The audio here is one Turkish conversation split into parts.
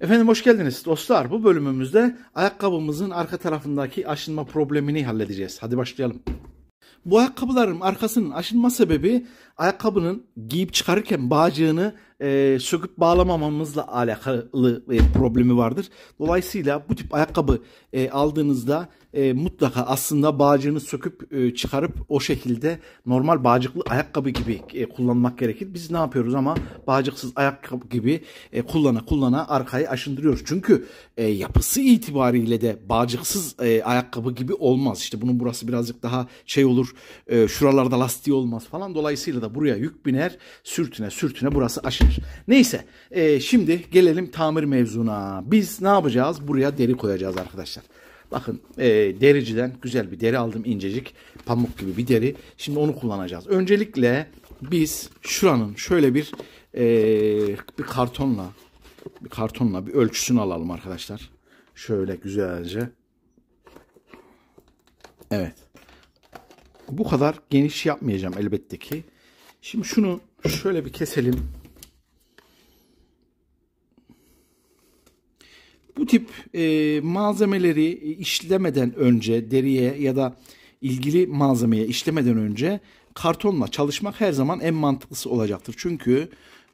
Efendim hoş geldiniz dostlar. Bu bölümümüzde ayakkabımızın arka tarafındaki aşınma problemini halledeceğiz. Hadi başlayalım. Bu ayakkabıların arkasının aşınma sebebi ayakkabının giyip çıkarırken bağcığını e, söküp bağlamamamızla alakalı e, problemi vardır. Dolayısıyla bu tip ayakkabı e, aldığınızda e, mutlaka aslında bağcığını söküp e, çıkarıp o şekilde normal bağcıklı ayakkabı gibi e, kullanmak gerekir. Biz ne yapıyoruz ama bağcıksız ayakkabı gibi e, kullana kullana arkayı aşındırıyoruz. Çünkü e, yapısı itibariyle de bağcıksız e, ayakkabı gibi olmaz. İşte bunun burası birazcık daha şey olur e, şuralarda lastiği olmaz falan. Dolayısıyla da buraya yük biner sürtüne sürtüne burası aşındırıyor olabilir. Neyse e, şimdi gelelim tamir mevzuna. Biz ne yapacağız? Buraya deri koyacağız arkadaşlar. Bakın e, dericiden güzel bir deri aldım incecik. Pamuk gibi bir deri. Şimdi onu kullanacağız. Öncelikle biz şuranın şöyle bir e, bir kartonla bir kartonla bir ölçüsünü alalım arkadaşlar. Şöyle güzelce. Evet. Bu kadar geniş yapmayacağım elbette ki. Şimdi şunu şöyle bir keselim. Bu tip e, malzemeleri e, işlemeden önce deriye ya da ilgili malzemeye işlemeden önce kartonla çalışmak her zaman en mantıklısı olacaktır. Çünkü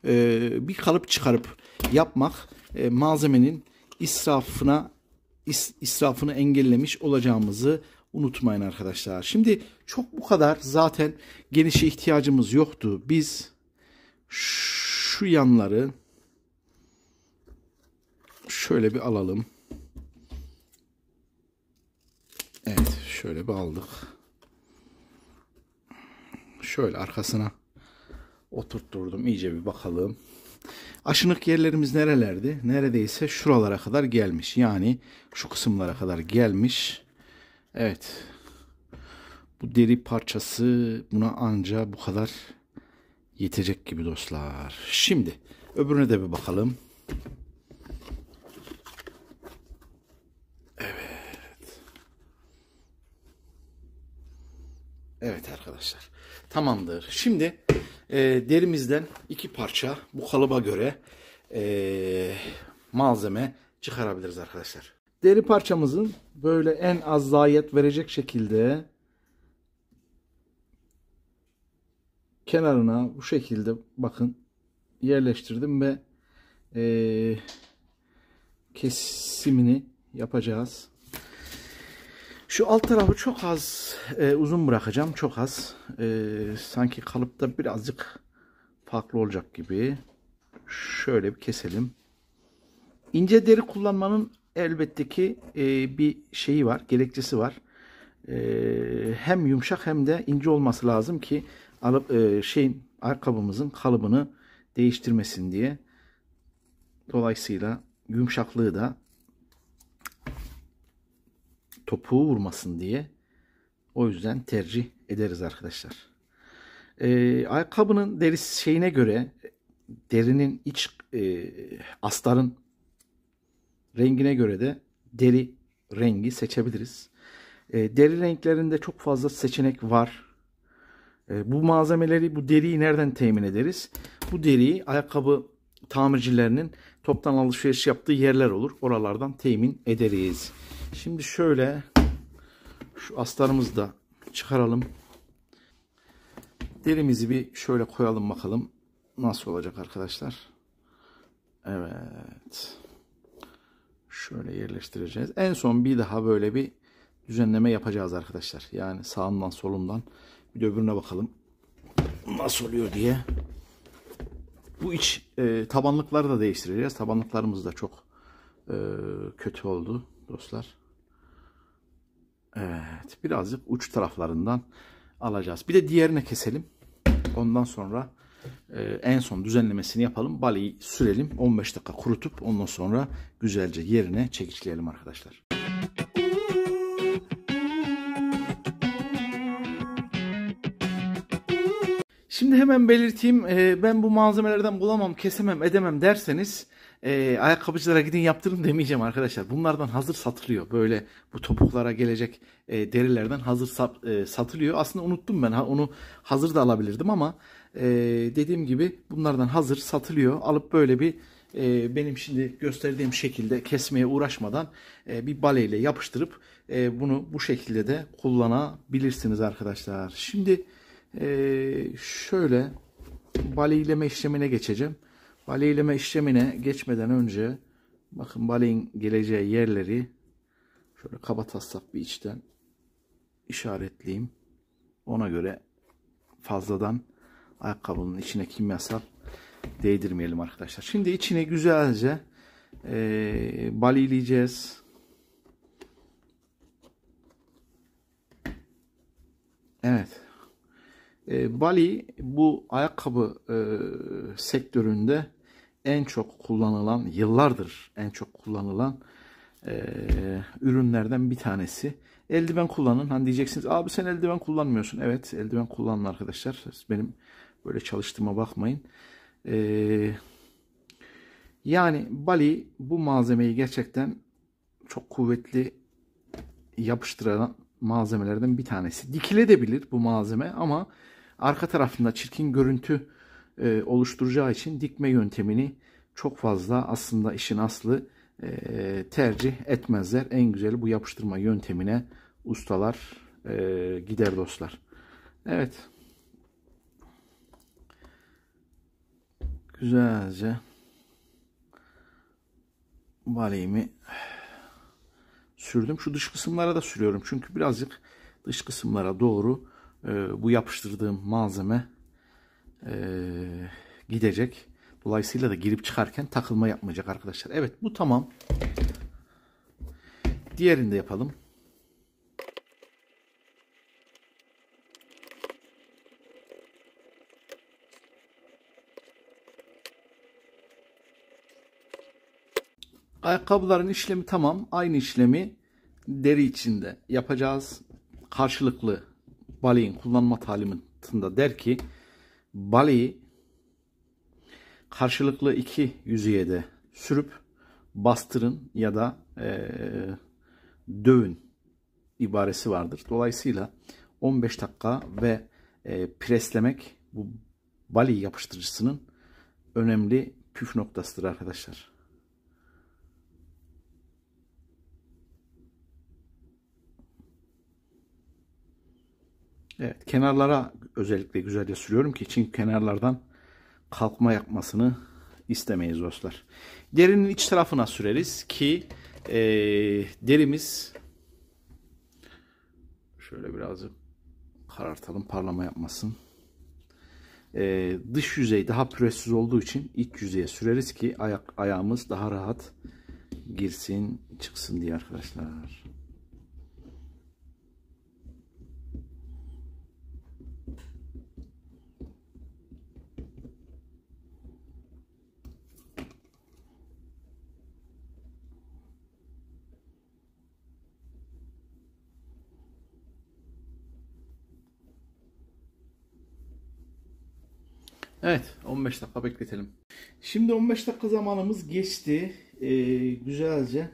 e, bir kalıp çıkarıp yapmak e, malzemenin israfına is, israfını engellemiş olacağımızı unutmayın arkadaşlar. Şimdi çok bu kadar zaten genişe ihtiyacımız yoktu. Biz şu yanları şöyle bir alalım. Evet şöyle bir aldık. Şöyle arkasına oturtturdum. İyice bir bakalım. Aşınık yerlerimiz nerelerdi? Neredeyse şuralara kadar gelmiş. Yani şu kısımlara kadar gelmiş. Evet. Bu deri parçası buna anca bu kadar yetecek gibi dostlar. Şimdi öbürüne de bir bakalım. Evet arkadaşlar tamamdır. Şimdi e, derimizden iki parça bu kalıba göre e, malzeme çıkarabiliriz arkadaşlar. Deri parçamızın böyle en az zayiat verecek şekilde kenarına bu şekilde bakın yerleştirdim ve e, kesimini yapacağız. Şu alt tarafı çok az e, uzun bırakacağım. Çok az. E, sanki kalıpta birazcık farklı olacak gibi. Şöyle bir keselim. İnce deri kullanmanın elbette ki e, bir şeyi var. Gerekçesi var. E, hem yumuşak hem de ince olması lazım ki alıp e, şeyin ayakkabımızın kalıbını değiştirmesin diye. Dolayısıyla yumuşaklığı da topuğu vurmasın diye. O yüzden tercih ederiz arkadaşlar. E, ayakkabının derisi şeyine göre derinin iç e, astarın rengine göre de deri rengi seçebiliriz. E, deri renklerinde çok fazla seçenek var. E, bu malzemeleri, bu deriyi nereden temin ederiz? Bu deriyi ayakkabı tamircilerinin toptan alışveriş yaptığı yerler olur. Oralardan temin ederiz. Şimdi şöyle şu astarımızı da çıkaralım. Derimizi bir şöyle koyalım bakalım. Nasıl olacak arkadaşlar? Evet. Şöyle yerleştireceğiz. En son bir daha böyle bir düzenleme yapacağız arkadaşlar. Yani sağından solundan bir de öbürüne bakalım. Nasıl oluyor diye. Bu iç e, tabanlıkları da değiştireceğiz. Tabanlıklarımız da çok e, kötü oldu dostlar. Evet birazcık uç taraflarından alacağız. Bir de diğerine keselim. Ondan sonra e, en son düzenlemesini yapalım. Baliyi sürelim. 15 dakika kurutup ondan sonra güzelce yerine çekişleyelim arkadaşlar. Şimdi hemen belirteyim. E, ben bu malzemelerden bulamam, kesemem, edemem derseniz e, ayakkabıcılara gidin yaptırın demeyeceğim arkadaşlar. Bunlardan hazır satılıyor. Böyle bu topuklara gelecek e, derilerden hazır sat, e, satılıyor. Aslında unuttum ben ha, onu hazır da alabilirdim ama e, dediğim gibi bunlardan hazır satılıyor. Alıp böyle bir e, benim şimdi gösterdiğim şekilde kesmeye uğraşmadan e, bir baleyle yapıştırıp e, bunu bu şekilde de kullanabilirsiniz arkadaşlar. Şimdi e, şöyle baleyleme işlemine geçeceğim. Baleyleme işlemine geçmeden önce bakın baleyin geleceği yerleri şöyle kaba taslak bir içten işaretleyeyim. Ona göre fazladan ayakkabının içine kimyasal değdirmeyelim arkadaşlar. Şimdi içine güzelce e, balileyeceğiz. Evet. E, Bali bu ayakkabı e, sektöründe en çok kullanılan, yıllardır en çok kullanılan e, ürünlerden bir tanesi. Eldiven kullanın. Hani diyeceksiniz abi sen eldiven kullanmıyorsun. Evet eldiven kullanın arkadaşlar. benim böyle çalıştığıma bakmayın. E, yani Bali bu malzemeyi gerçekten çok kuvvetli yapıştıran malzemelerden bir tanesi. Dikilebilir bu malzeme ama arka tarafında çirkin görüntü e, oluşturacağı için dikme yöntemini çok fazla aslında işin aslı e, tercih etmezler. En güzeli bu yapıştırma yöntemine ustalar e, gider dostlar. Evet. Güzelce baleyimi sürdüm. Şu dış kısımlara da sürüyorum. Çünkü birazcık dış kısımlara doğru e, bu yapıştırdığım malzeme e, gidecek. Dolayısıyla da girip çıkarken takılma yapmayacak arkadaşlar. Evet bu tamam. Diğerini de yapalım. Ayakkabıların işlemi tamam. Aynı işlemi deri içinde yapacağız. Karşılıklı baleyin kullanma talimatında der ki baleyi karşılıklı iki yüzeye de sürüp bastırın ya da e, dövün ibaresi vardır. Dolayısıyla 15 dakika ve e, preslemek bu bali yapıştırıcısının önemli püf noktasıdır arkadaşlar. Evet kenarlara özellikle güzelce sürüyorum ki çünkü kenarlardan kalkma yapmasını istemeyiz dostlar. Derinin iç tarafına süreriz ki e, derimiz şöyle birazcık karartalım parlama yapmasın. E, dış yüzey daha pürüzsüz olduğu için iç yüzeye süreriz ki ayak ayağımız daha rahat girsin çıksın diye arkadaşlar. Evet 15 dakika bekletelim. Şimdi 15 dakika zamanımız geçti. Ee, güzelce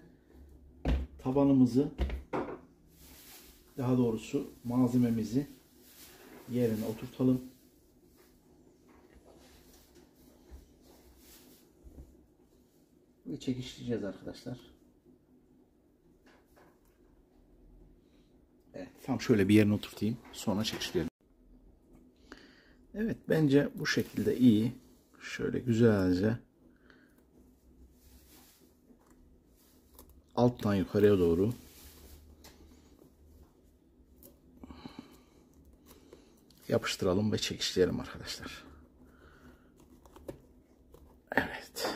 tabanımızı daha doğrusu malzememizi yerine oturtalım. Ve çekiştireceğiz arkadaşlar. Evet tam şöyle bir yerine oturtayım. Sonra çekiştirelim. Evet bence bu şekilde iyi. Şöyle güzelce alttan yukarıya doğru yapıştıralım ve çekiştirelim arkadaşlar. Evet.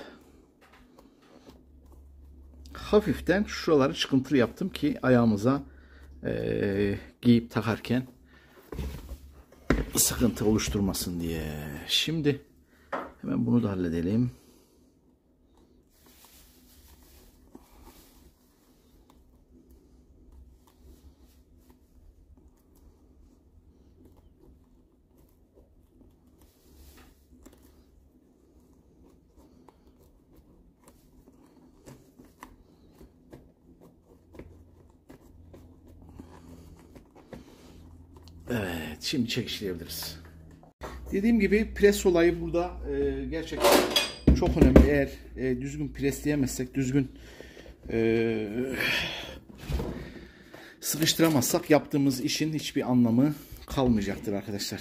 Hafiften şuraları çıkıntılı yaptım ki ayağımıza e, giyip takarken sıkıntı oluşturmasın diye. Şimdi hemen bunu da halledelim. Şimdi çekişleyebiliriz. Dediğim gibi pres olayı burada e, gerçekten çok önemli. Eğer e, düzgün presleyemezsek, düzgün e, sıkıştıramazsak yaptığımız işin hiçbir anlamı kalmayacaktır arkadaşlar.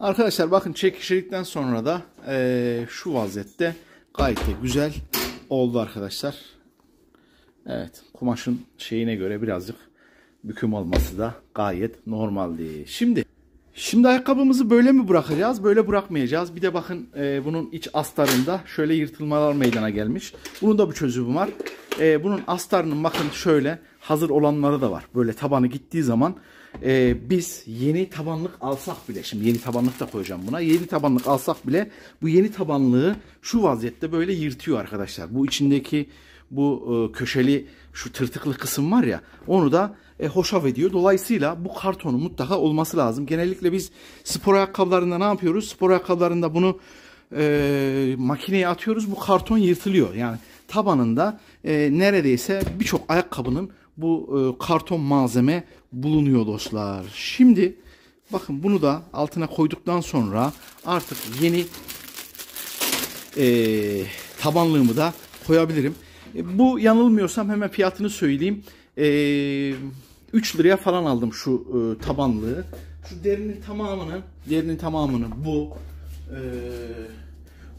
Arkadaşlar bakın çekişirdikten sonra da e, şu vaziyette gayet de güzel oldu arkadaşlar. Evet kumaşın şeyine göre birazcık büküm olması da gayet normaldi. Şimdi şimdi ayakkabımızı böyle mi bırakacağız? Böyle bırakmayacağız. Bir de bakın e, bunun iç astarında şöyle yırtılmalar meydana gelmiş. Bunun da bir çözümü var. E, bunun astarının bakın şöyle hazır olanları da var. Böyle tabanı gittiği zaman e, biz yeni tabanlık alsak bile şimdi yeni tabanlık da koyacağım buna yeni tabanlık alsak bile bu yeni tabanlığı şu vaziyette böyle yırtıyor arkadaşlar. Bu içindeki bu e, köşeli şu tırtıklı kısım var ya onu da e, hoşaf ediyor. Dolayısıyla bu kartonun mutlaka olması lazım. Genellikle biz spor ayakkabılarında ne yapıyoruz? Spor ayakkabılarında bunu e, makineye atıyoruz. Bu karton yırtılıyor. Yani tabanında e, neredeyse birçok ayakkabının bu e, karton malzeme bulunuyor dostlar. Şimdi bakın bunu da altına koyduktan sonra artık yeni e, tabanlığımı da koyabilirim. E, bu yanılmıyorsam hemen fiyatını söyleyeyim. E, 3 liraya falan aldım şu e, tabanlığı. Şu derinin tamamını, derinin tamamını bu e,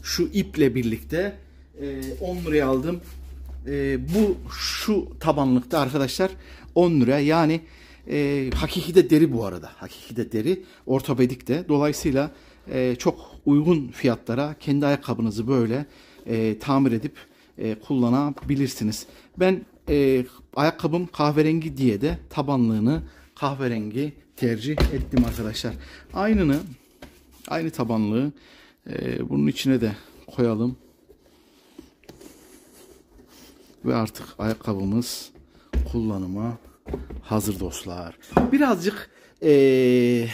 şu iple birlikte e, 10 liraya aldım. E, bu şu tabanlıkta arkadaşlar 10 lira yani e, hakiki de deri bu arada. Hakiki de deri, ortopedik de. Dolayısıyla e, çok uygun fiyatlara kendi ayakkabınızı böyle e, tamir edip e, kullanabilirsiniz. Ben e, ayakkabım kahverengi diye de tabanlığını kahverengi tercih ettim arkadaşlar. Aynını, aynı tabanlığı e, bunun içine de koyalım. Ve artık ayakkabımız kullanıma hazır dostlar. Birazcık e,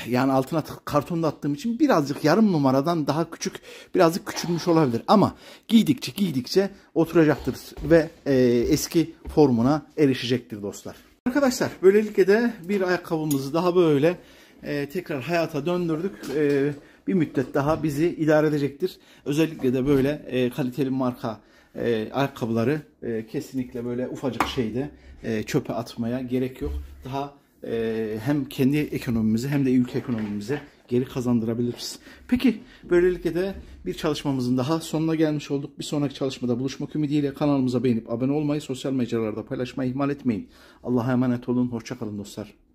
yani altına kartonda attığım için birazcık yarım numaradan daha küçük birazcık küçülmüş olabilir. Ama giydikçe giydikçe oturacaktır ve e, eski formuna erişecektir dostlar. Arkadaşlar böylelikle de bir ayakkabımızı daha böyle e, tekrar hayata döndürdük. E, bir müddet daha bizi idare edecektir. Özellikle de böyle e, kaliteli marka e, ayakkabıları e, kesinlikle böyle ufacık şeyde e, çöpe atmaya gerek yok. Daha e, hem kendi ekonomimizi hem de ülke ekonomimizi geri kazandırabiliriz. Peki böylelikle de bir çalışmamızın daha sonuna gelmiş olduk. Bir sonraki çalışmada buluşmak ümidiyle kanalımıza beğenip abone olmayı, sosyal mecralarda paylaşmayı ihmal etmeyin. Allah'a emanet olun. Hoşçakalın dostlar.